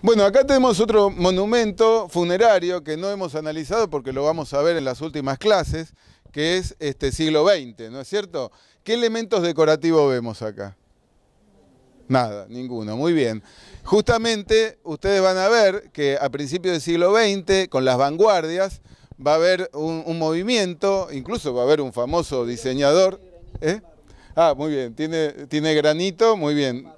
Bueno, acá tenemos otro monumento funerario que no hemos analizado porque lo vamos a ver en las últimas clases, que es este siglo XX, ¿no es cierto? ¿Qué elementos decorativos vemos acá? Nada, ninguno, muy bien. Justamente ustedes van a ver que a principios del siglo XX, con las vanguardias, va a haber un, movimiento, incluso va a haber un famoso diseñador. ¿Eh? Ah, muy bien, tiene, tiene granito, muy bien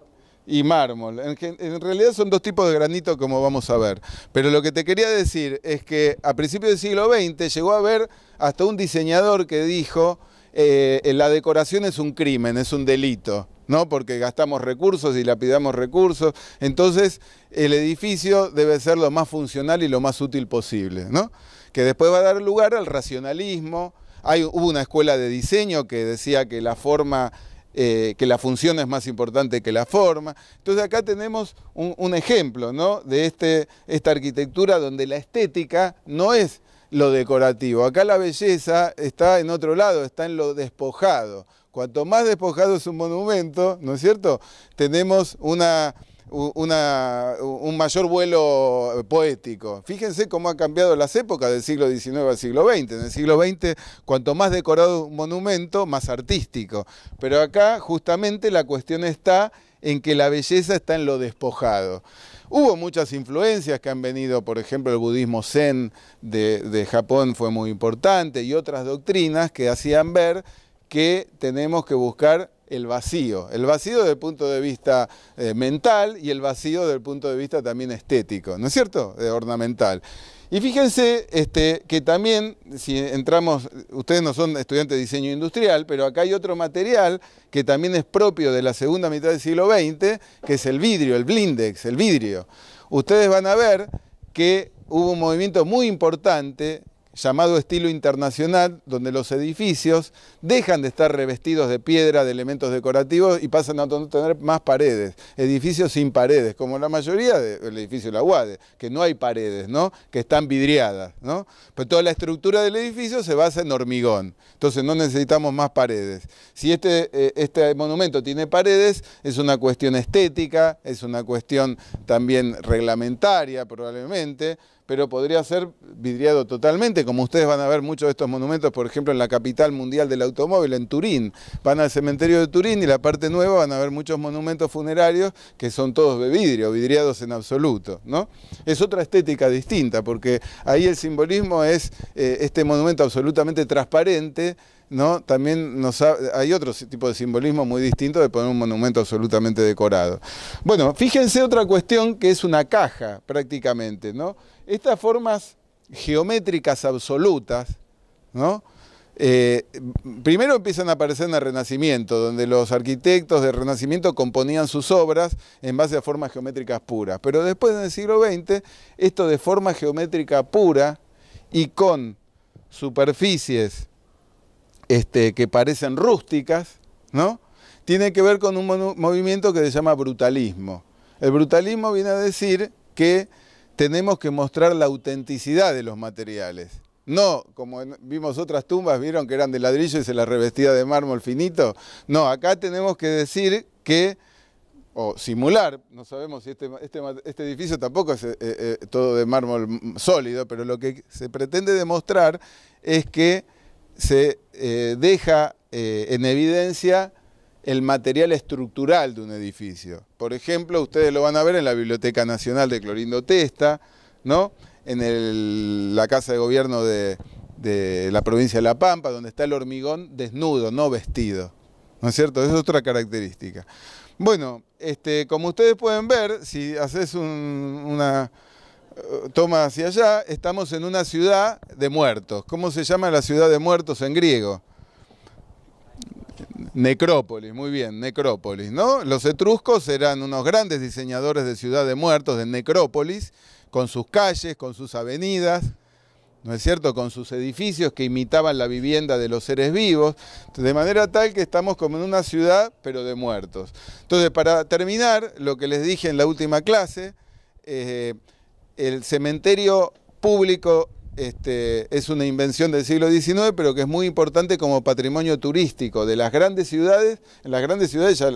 y mármol. En, realidad son dos tipos de granito como vamos a ver. Pero lo que te quería decir es que a principios del siglo XX llegó a haber hasta un diseñador que dijo eh, la decoración es un crimen, es un delito. ¿no? porque gastamos recursos y lapidamos recursos, entonces el edificio debe ser lo más funcional y lo más útil posible, ¿no? que después va a dar lugar al racionalismo, Hay, hubo una escuela de diseño que decía que la forma eh, que la función es más importante que la forma. Entonces acá tenemos un, ejemplo ¿no? de este, esta arquitectura donde la estética no es lo decorativo. Acá la belleza está en otro lado, está en lo despojado. Cuanto más despojado es un monumento, ¿no es cierto? Tenemos una un mayor vuelo poético. Fíjense cómo han cambiado las épocas del siglo XIX al siglo XX. En el siglo XX, cuanto más decorado un monumento, más artístico. Pero acá justamente la cuestión está en que la belleza está en lo despojado. Hubo muchas influencias que han venido, por ejemplo, el budismo zen de Japón fue muy importante y otras doctrinas que hacían ver que tenemos que buscar el vacío, el vacío desde el punto de vista eh, mental y el vacío desde el punto de vista también estético, ¿no es cierto? Eh, ornamental. Y fíjense este, que también, si entramos, ustedes no son estudiantes de diseño industrial, pero acá hay otro material que también es propio de la segunda mitad del siglo XX, que es el vidrio, el blindex, el vidrio. Ustedes van a ver que hubo un movimiento muy importante llamado estilo internacional, donde los edificios dejan de estar revestidos de piedra, de elementos decorativos y pasan a tener más paredes, edificios sin paredes, como la mayoría del edificio de la UADE, que no hay paredes, ¿no? que están vidriadas. ¿no? Pero toda la estructura del edificio se basa en hormigón, entonces no necesitamos más paredes. Si este, eh, este monumento tiene paredes, es una cuestión estética, es una cuestión también reglamentaria probablemente, pero podría ser vidriado totalmente, como ustedes van a ver muchos de estos monumentos, por ejemplo, en la capital mundial del automóvil, en Turín. Van al cementerio de Turín y la parte nueva van a ver muchos monumentos funerarios que son todos de vidrio, vidriados en absoluto. ¿no? Es otra estética distinta, porque ahí el simbolismo es eh, este monumento absolutamente transparente, también hay otro tipo de simbolismo muy distinto de poner un monumento absolutamente decorado. Bueno, fíjense otra cuestión que es una caja prácticamente, ¿no? Estas formas geométricas absolutas, eh, primero empiezan a aparecer en el Renacimiento, donde los arquitectos del Renacimiento componían sus obras en base a formas geométricas puras. Pero después, en el siglo XX, esto de forma geométrica pura y con superficies este, que parecen rústicas, ¿no? Tiene que ver con un movimiento que se llama brutalismo. El brutalismo viene a decir que tenemos que mostrar la autenticidad de los materiales. No, como vimos otras tumbas, vieron que eran de ladrillo y se las revestía de mármol finito. No, acá tenemos que decir que, o simular, no sabemos si este, este, este edificio tampoco es eh, eh, eh, todo de mármol sólido, pero lo que se pretende demostrar es que se eh, deja eh, en evidencia el material estructural de un edificio. Por ejemplo, ustedes lo van a ver en la Biblioteca Nacional de Clorindo Testa, ¿no? en la Casa de Gobierno de, la provincia de La Pampa, donde está el hormigón desnudo, no vestido. ¿No es cierto? es otra característica. Bueno, este, como ustedes pueden ver, si haces una, eh, toma hacia allá, estamos en una ciudad de muertos. ¿Cómo se llama la ciudad de muertos en griego? Necrópolis, muy bien, necrópolis, ¿no? Los etruscos eran unos grandes diseñadores de ciudad de muertos, de necrópolis, con sus calles, con sus avenidas, ¿no es cierto? Con sus edificios que imitaban la vivienda de los seres vivos, de manera tal que estamos como en una ciudad, pero de muertos. Entonces, para terminar, lo que les dije en la última clase, eh, el cementerio público este, es una invención del siglo XIX, pero que es muy importante como patrimonio turístico de las grandes ciudades. En las grandes ciudades ya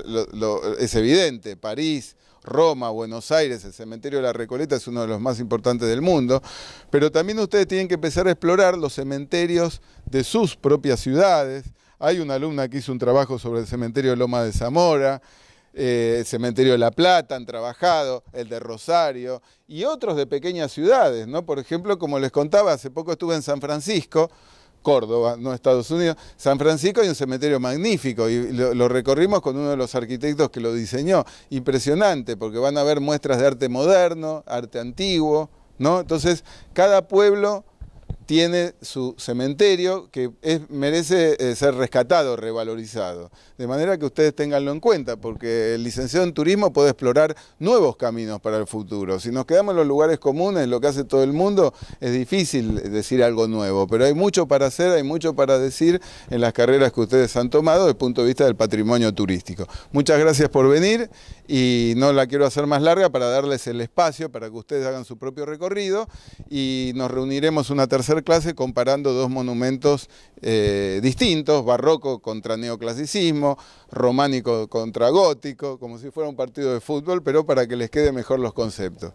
es evidente, París, Roma, Buenos Aires, el cementerio de la Recoleta es uno de los más importantes del mundo, pero también ustedes tienen que empezar a explorar los cementerios de sus propias ciudades. Hay una alumna que hizo un trabajo sobre el cementerio de Loma de Zamora, eh, el Cementerio de La Plata han trabajado, el de Rosario y otros de pequeñas ciudades, ¿no? Por ejemplo, como les contaba, hace poco estuve en San Francisco, Córdoba, no Estados Unidos, San Francisco hay un cementerio magnífico y lo, recorrimos con uno de los arquitectos que lo diseñó. Impresionante, porque van a ver muestras de arte moderno, arte antiguo, ¿no? Entonces, cada pueblo tiene su cementerio que merece eh, ser rescatado, revalorizado. De manera que ustedes tenganlo en cuenta, porque el licenciado en turismo puede explorar nuevos caminos para el futuro. Si nos quedamos en los lugares comunes, lo que hace todo el mundo, es difícil decir algo nuevo, pero hay mucho para hacer, hay mucho para decir en las carreras que ustedes han tomado desde el punto de vista del patrimonio turístico. Muchas gracias por venir y no la quiero hacer más larga para darles el espacio para que ustedes hagan su propio recorrido y nos reuniremos una tercera clase comparando dos monumentos eh, distintos, barroco contra neoclasicismo, románico contra gótico, como si fuera un partido de fútbol, pero para que les quede mejor los conceptos.